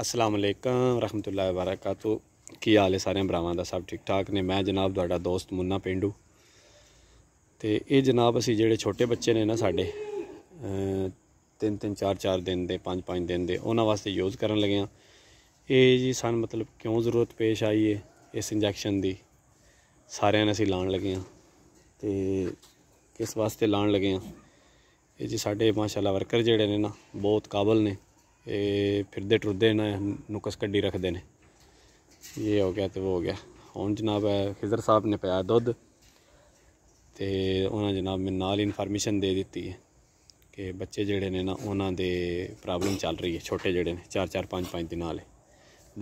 ਅਸਲਾਮ ਅਲੈਕਮ ਰਹਿਮਤੁਲਲਾਹ ਵਬਰਕਾਤੁ ਕੀ ਹਾਲ ਹੈ ਸਾਰਿਆਂ ਭਰਾਵਾਂ ਦਾ ਸਭ ਠੀਕ ਠਾਕ ਨੇ ਮੈਂ ਜਨਾਬ ਤੁਹਾਡਾ ਦੋਸਤ ਮੁੰਨਾ ਪਿੰਡੂ ਤੇ ਇਹ ਜਨਾਬ ਅਸੀਂ ਜਿਹੜੇ ਛੋਟੇ ਬੱਚੇ ਨੇ ਨਾ ਸਾਡੇ ਤਿੰਨ ਤਿੰਨ ਚਾਰ ਚਾਰ ਦਿਨ ਦੇ ਪੰਜ ਪੰਜ ਦਿਨ ਦੇ ਉਹਨਾਂ ਵਾਸਤੇ ਯੂਜ਼ ਕਰਨ ਲੱਗੇ ਆ ਇਹ ਜੀ ਸਾਨੂੰ ਮਤਲਬ ਕਿਉਂ ਜ਼ਰੂਰਤ ਪੇਸ਼ ਆਈ ਹੈ ਇਸ ਇੰਜੈਕਸ਼ਨ ਦੀ ਸਾਰਿਆਂ ਨੇ ਅਸੀਂ ਲਾਣ ਲੱਗੇ ਆ ਤੇ ਕਿਸ ਵਾਸਤੇ ਲਾਣ ਲੱਗੇ ਆ ਇਹ ਜੀ ਸਾਡੇ ਮਾਸ਼ਾਅੱਲਾ ਵਰਕਰ ਜਿਹੜੇ ਨੇ ਨਾ ਬਹੁਤ ਕਾਬਲ ਨੇ ਇਹ ਫਿਰਦੇ ਟੁਰਦੇ ਨੇ ਨੁਕਸ ਕੱਢੀ ਰੱਖਦੇ ਨੇ ਇਹ ਹੋ ਗਿਆ ਤੇ ਉਹ ਹੋ ਗਿਆ ਹੁਣ ਜਨਾਬ ਹੈ ਖਿਜ਼ਰ ਸਾਹਿਬ ਨੇ ਪਿਆ ਦੁੱਧ ਤੇ ਉਹਨਾਂ ਜਨਾਬ ਮੈਂ ਨਾਲ ਇਨਫੋਰਮੇਸ਼ਨ ਦੇ ਦਿੱਤੀ ਹੈ ਕਿ ਬੱਚੇ ਜਿਹੜੇ ਨੇ ਨਾ ਉਹਨਾਂ ਦੇ ਪ੍ਰੋਬਲਮ ਚੱਲ ਰਹੀ ਹੈ ਛੋਟੇ ਜਿਹੜੇ ਨੇ 4 4 5 5 ਦਿਨਾਂ ਵਾਲੇ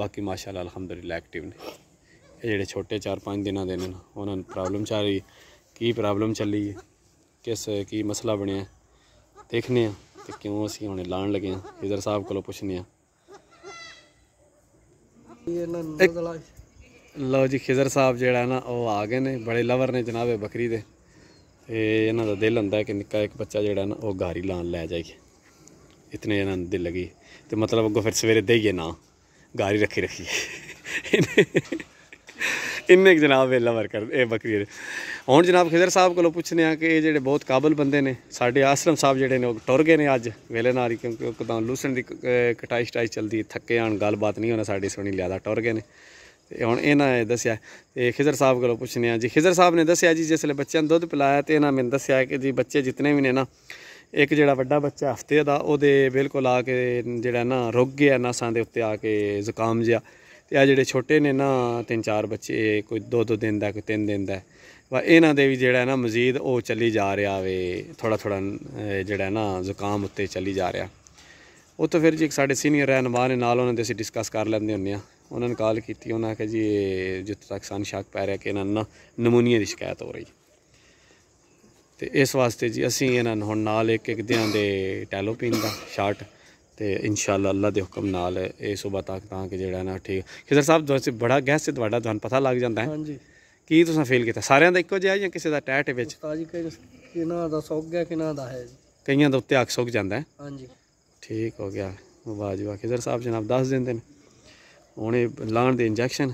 ਬਾਕੀ ਮਾਸ਼ਾਅੱਲਾ ਅਲਹਮਦੁਲਿਲਾ ਐਕਟਿਵ ਨੇ ਇਹ ਜਿਹੜੇ ਛੋਟੇ 4-5 ਦਿਨਾਂ ਦੇ ਨੇ ਨਾ ਉਹਨਾਂ ਨੂੰ ਪ੍ਰੋਬਲਮ ਚੱਲ ਰਹੀ ਕੀ ਪ੍ਰੋਬਲਮ ਚੱਲੀ ਹੈ ਕਿਸ ਕੀ ਮਸਲਾ ਬਣਿਆ ਦੇਖਨੇ ਆ ਤੇ ਕਿਉਂ ਅਸੀਂ ਹੁਣੇ ਲਾਣ ਲੱਗੇ ਆ ਇਧਰ ਸਾਹਿਬ ਕੋਲੋਂ ਪੁੱਛਨੇ ਆ ਲਓ ਜੀ ਖਿਜ਼ਰ ਸਾਹਿਬ ਜਿਹੜਾ ਨਾ ਉਹ ਆ ਗਏ ਨੇ ਬੜੇ ਲਵਰ ਨੇ ਜਨਾਬੇ ਬੱਕਰੀ ਦੇ ਤੇ ਇਹਨਾਂ ਦਾ ਦਿਲ ਹੁੰਦਾ ਕਿ ਨਿੱਕਾ ਇੱਕ ਬੱਚਾ ਜਿਹੜਾ ਨਾ ਉਹ ਗਾਰੀ ਲਾਣ ਲੈ ਜਾਈਏ ਇਤਨੇ ਇਹਨਾਂ ਨੂੰ ਦਿਲ ਲਗੀ ਤੇ ਮਤਲਬ ਅੱਗੋਂ ਫਿਰ ਸਵੇਰੇ ਦੇਈਏ ਨਾ ਗਾਰੀ ਰੱਖੀ ਰੱਖੀ ਇੰਨੇ ਜਨਾਬ ਵੇਲਾ ਕਰ ਇਹ ਬੱਕਰੀ ਦੇ ਹੁਣ ਜਨਾਬ ਖਿਦਰ ਸਾਹਿਬ ਕੋਲੋਂ ਪੁੱਛਨੇ ਆ ਕਿ ਇਹ ਜਿਹੜੇ ਬਹੁਤ ਕਾਬਲ ਬੰਦੇ ਨੇ ਸਾਡੇ ਆਸਰਮ ਸਾਹਿਬ ਜਿਹੜੇ ਨੇ ਉਹ ਟੁਰ ਗਏ ਨੇ ਅੱਜ ਵੇਲੇ ਨਾਲ ਹੀ ਕਿਉਂਕਿ ਉਹ ਕਦਾਂ ਲੂਸਣ ਦੀ ਕਟਾਈ ਸਟਾਈ ਚਲਦੀ ਥੱਕੇ ਆਣ ਗੱਲਬਾਤ ਨਹੀਂ ਹੋਣਾ ਸਾਡੀ ਸੁਣੀ ਲਿਆਦਾ ਟੁਰ ਗਏ ਨੇ ਤੇ ਹੁਣ ਇਹਨਾਂ ਦੱਸਿਆ ਤੇ ਖਿਦਰ ਸਾਹਿਬ ਕੋਲੋਂ ਪੁੱਛਨੇ ਆ ਜੀ ਖਿਦਰ ਸਾਹਿਬ ਨੇ ਦੱਸਿਆ ਜੀ ਜਿਸਲੇ ਬੱਚਿਆਂ ਨੂੰ ਦੁੱਧ ਪਿਲਾਇਆ ਤੇ ਇਹਨਾਂ ਮੈਨੂੰ ਦੱਸਿਆ ਕਿ ਜੀ ਬੱਚੇ ਜਿੰਨੇ ਵੀ ਨੇ ਨਾ ਇੱਕ ਜਿਹੜਾ ਵੱਡਾ ਬੱਚਾ ਹਫਤੇ ਦਾ ਉਹਦੇ ਬਿਲਕੁਲ ਆ ਕੇ ਜਿਹੜਾ ਨਾ ਰੁਗ ਗਿਆ ਨਸਾਂ ਦੇ ਉੱਤੇ ਆ ਕੇ ਜ਼ੁਕਾਮ ਜਿਆ ਤੇ ਆ ਜਿਹੜੇ ਛੋਟੇ ਨੇ ਨਾ ਤਿੰਨ ਚਾਰ ਬੱਚੇ ਕੋਈ ਦੋ ਦੋ ਦਿਨ ਦਾ ਕੋਈ ਤਿੰਨ ਦਿਨ ਦਾ ਵਾ ਇਹਨਾਂ ਦੇ ਵੀ ਜਿਹੜਾ ਨਾ ਮਜ਼ੀਦ ਉਹ ਚੱਲੀ ਜਾ ਰਿਹਾ ਵੇ ਥੋੜਾ ਥੋੜਾ ਜਿਹੜਾ ਨਾ ਜ਼ੁਕਾਮ ਉੱਤੇ ਚੱਲੀ ਜਾ ਰਿਹਾ ਉਹ ਤਾਂ ਫਿਰ ਜੀ ਇੱਕ ਸਾਡੇ ਸੀਨੀਅਰ ਰਹਿਨਮਾ ਨੇ ਨਾਲ ਉਹਨਾਂ ਦੇ ਅਸੀਂ ਡਿਸਕਸ ਕਰ ਲੈਂਦੇ ਹੁੰਨੇ ਆ ਉਹਨਾਂ ਨੇ ਕਾਲ ਕੀਤੀ ਉਹਨਾਂ ਕਿ ਜੀ ਜਿੱਥੇ ਤੱਕ ਸਾਨੂੰ ਸ਼ੱਕ ਪੈ ਰਿਹਾ ਕਿ ਇਹਨਾਂ ਨੂੰ ਨਮੂਨੀਆ ਦੀ ਸ਼ਿਕਾਇਤ ਹੋ ਰਹੀ ਤੇ ਇਸ ਵਾਸਤੇ ਜੀ ਅਸੀਂ ਇਹਨਾਂ ਨੂੰ ਹੁਣ ਨਾਲ ਇੱਕ ਇੱਕ ਦਿਨ ਦੇ ਟੈਲੋਪੀਨ ਦਾ ਸ਼ਾਟ ਤੇ ਇਨਸ਼ਾਅੱਲਾ ਅੱਲਾ ਦੇ ਹੁਕਮ ਨਾਲ ਇਹ ਸੁਬਾ ਤੱਕ ਤਾਂ ਕਿ ਜਿਹੜਾ ਨਾ ਠੀਕ ਖਿਜ਼ਰ ਸਾਹਿਬ ਤੁਸੀਂ ਬੜਾ ਗੈਸ ਤੇ ਤੁਹਾਡਾ ਤੁਹਾਨੂੰ ਪਤਾ ਲੱਗ ਜਾਂਦਾ ਹੈ ਹਾਂਜੀ ਕੀ ਤੁਸੀਂ ਫੀਲ ਕੀਤਾ ਸਾਰਿਆਂ ਦਾ ਇੱਕੋ ਜਿਹਾ ਜਾਂ ਕਿਸੇ ਦਾ ਟੈਟ ਵਿੱਚ ਉਸਤਾਦ ਜੀ ਕਿਨਾਂ ਦਾ ਸੁੱਕ ਗਿਆ ਕਿਨਾਂ ਦਾ ਹੈ ਜੀ ਕਈਆਂ ਦੇ ਉੱਤੇ ਅੱਖ ਸੁੱਕ ਜਾਂਦਾ ਹੈ ਹਾਂਜੀ ਠੀਕ ਹੋ ਗਿਆ ਵਾਜਵਾ ਖਿਜ਼ਰ ਸਾਹਿਬ ਜਨਾਬ ਦੱਸ ਦਿੰਦੇ ਨੇ ਹੁਣ ਇਹ ਲਾਣ ਦੇ ਇੰਜੈਕਸ਼ਨ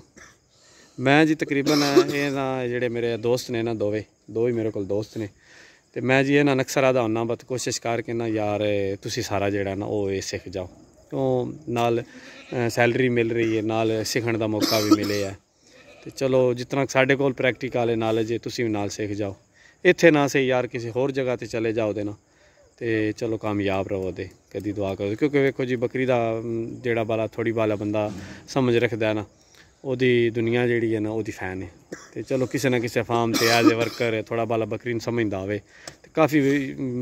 ਮੈਂ ਜੀ ਤਕਰੀਬਨ ਇਹ ਜਿਹੜੇ ਮੇਰੇ ਦੋਸਤ ਨੇ ਨਾ ਦੋਵੇਂ ਦੋ ਹੀ ਮੇਰੇ ਕੋਲ ਦੋਸਤ ਨੇ ਤੇ ਮੈਂ ਜੀ ਇਹਨਾਂ ਅਕਸਰ ਦਾ ਹੁੰਨਾ ਬਤ ਕੋਸ਼ਿਸ਼ ਕਰਕੇ ਨਾ ਯਾਰ ਤੁਸੀਂ ਸਾਰਾ ਜਿਹੜਾ ਨਾ ਉਹ ਇਹ ਸਿੱਖ ਜਾਓ ਕਿਉਂ ਨਾਲ ਸੈਲਰੀ ਮਿਲ ਰਹੀ ਹੈ ਨਾਲ ਸਿੱਖਣ ਦਾ ਮੌਕਾ ਵੀ ਮਿਲੇ ਆ ਤੇ ਚਲੋ ਜਿੰਨਾ ਸਾਡੇ ਕੋਲ ਪ੍ਰੈਕਟੀਕਲ ਹੈ ਨੌਲੇਜ ਹੈ ਤੁਸੀਂ ਵੀ ਨਾਲ ਸਿੱਖ ਜਾਓ ਇੱਥੇ ਨਾ ਸੇ ਯਾਰ ਕਿਸੇ ਹੋਰ ਜਗ੍ਹਾ ਤੇ ਚਲੇ ਜਾਓ ਦੇ ਨਾ ਤੇ ਚਲੋ ਕਾਮਯਾਬ ਰਹੋ ਦੇ ਕਦੀ ਦੁਆ ਕਰੋ ਕਿਉਂਕਿ ਵੇਖੋ ਜੀ ਬੱਕਰੀ ਦਾ ਜਿਹੜਾ ਬਾਲਾ ਥੋੜੀ ਬਾਲਾ ਬੰਦਾ ਸਮਝ ਰੱਖਦਾ ਨਾ ਉਹਦੀ ਦੁਨੀਆ ਜਿਹੜੀ ਹੈ ਨਾ ਉਹਦੀ ਫੈਨ ਹੈ ਤੇ ਚਲੋ ਕਿਸੇ ਨਾ ਕਿਸੇ ਫਾਰਮ ਤੇ ਐਜ਼ ਅ ਵਰਕਰ ਥੋੜਾ ਬਾਲਾ ਬੱਕਰੀ ਨੂੰ ਸਮਝਦਾ ਹੋਵੇ ਤੇ ਕਾਫੀ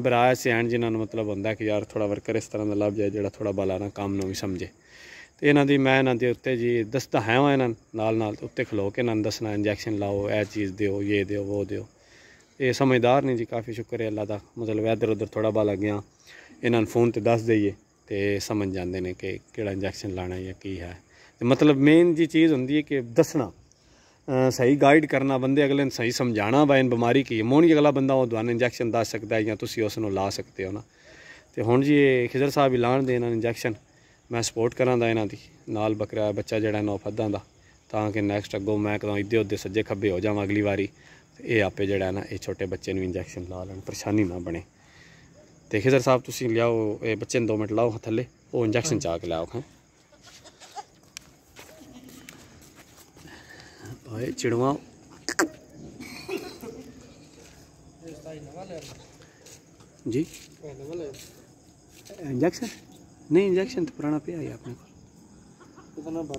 ਬਰਾਇਆ ਸਿਆਣ ਜਿਨ੍ਹਾਂ ਨੂੰ ਮਤਲਬ ਹੁੰਦਾ ਕਿ ਯਾਰ ਥੋੜਾ ਵਰਕਰ ਇਸ ਤਰ੍ਹਾਂ ਦਾ ਲੱਭ ਜਾਏ ਜਿਹੜਾ ਥੋੜਾ ਬਾਲਾ ਨਾ ਕੰਮ ਨੂੰ ਵੀ ਸਮਝੇ ਤੇ ਇਹਨਾਂ ਦੀ ਮੈਂ ਇਹਨਾਂ ਦੇ ਉੱਤੇ ਜੀ ਹੈ ਹਾਂ ਇਹਨਾਂ ਨਾਲ ਨਾਲ ਉੱਤੇ ਖਲੋ ਕੇ ਇਹਨਾਂ ਨੂੰ ਦੱਸਣਾ ਇੰਜੈਕਸ਼ਨ ਲਾਓ ਇਹ ਚੀਜ਼ ਦਿਓ ਇਹ ਦਿਓ ਉਹ ਦਿਓ ਇਹ ਸਮਝਦਾਰ ਨਹੀਂ ਜੀ ਕਾਫੀ ਸ਼ੁਕਰ ਹੈ ਅੱਲਾ ਦਾ ਮਤਲਬ ਇਧਰ ਉਧਰ ਥੋੜਾ ਬਾਲਾ ਗਿਆ ਇਹਨਾਂ ਨੂੰ ਫੋਨ ਤੇ ਦੱਸ ਦਈਏ ਤੇ ਸਮਝ ਜਾਂਦੇ ਨੇ ਕਿ ਕਿਹੜਾ ਇੰਜੈਕਸ਼ਨ ਲਾਣਾ ਹੈ ਜਾਂ ਕੀ ਹੈ ਤੇ ਮਤਲਬ ਮੇਨ ਜੀ ਚੀਜ਼ ਹੁੰਦੀ ਹੈ ਕਿ ਦੱਸਣਾ ਸਹੀ ਗਾਈਡ ਕਰਨਾ ਬੰਦੇ ਅਗਲੇ ਨੂੰ ਸਹੀ ਸਮਝਾਣਾ ਬਾਇਨ ਬਿਮਾਰੀ ਕੀ ਮੋਣੀ ਅਗਲਾ ਬੰਦਾ ਉਹ ਦਵਾਨ ਇੰਜੈਕਸ਼ਨ ਦਾ ਸਕਦਾ ਹੈ ਜਾਂ ਤੁਸੀਂ ਉਸ ਨੂੰ ਲਾ ਸਕਦੇ ਹੋ ਨਾ ਤੇ ਹੁਣ ਜੀ ਇਹ ਖਿਜ਼ਰ ਸਾਹਿਬ ਹੀ ਲਾਣ ਦੇ ਇਹਨਾਂ ਨੂੰ ਇੰਜੈਕਸ਼ਨ ਮੈਂ ਸਪੋਰਟ ਕਰਾਂਦਾ ਇਹਨਾਂ ਦੀ ਨਾਲ ਬੱਕਰਾ ਬੱਚਾ ਜਿਹੜਾ ਨੌ ਫੱਦਾਂ ਦਾ ਤਾਂ ਕਿ ਨੈਕਸਟ ਅੱਗੋਂ ਮੈਂ ਕਦੋਂ ਇਦੇ ਉਦੇ ਸੱਜੇ ਖੱਬੇ ਹੋ ਜਾਵਾਂ ਅਗਲੀ ਵਾਰੀ ਇਹ ਆਪੇ ਜਿਹੜਾ ਨਾ ਇਹ ਛੋਟੇ ਬੱਚੇ ਨੂੰ ਇੰਜੈਕਸ਼ਨ ਲਾ ਲੈਣ ਪਰੇਸ਼ਾਨੀ ਨਾ ਬਣੇ ਤੇ ਖਿਜ਼ਰ ਸਾਹਿਬ ਤੁਸੀਂ ਲਿਆਓ ਇਹ ਬੱਚੇ ਨੂੰ 2 ਮਿੰਟ ਲਾਓ ਥੱਲੇ ਉਹ ਇੰਜੈਕਸ਼ਨ ਚਾ ਕੇ ਲਾਓ ਖਾਂ भाई चिड़वा जी इंजेक्शन नहीं इंजेक्शन तो पुराना पे आया अपने को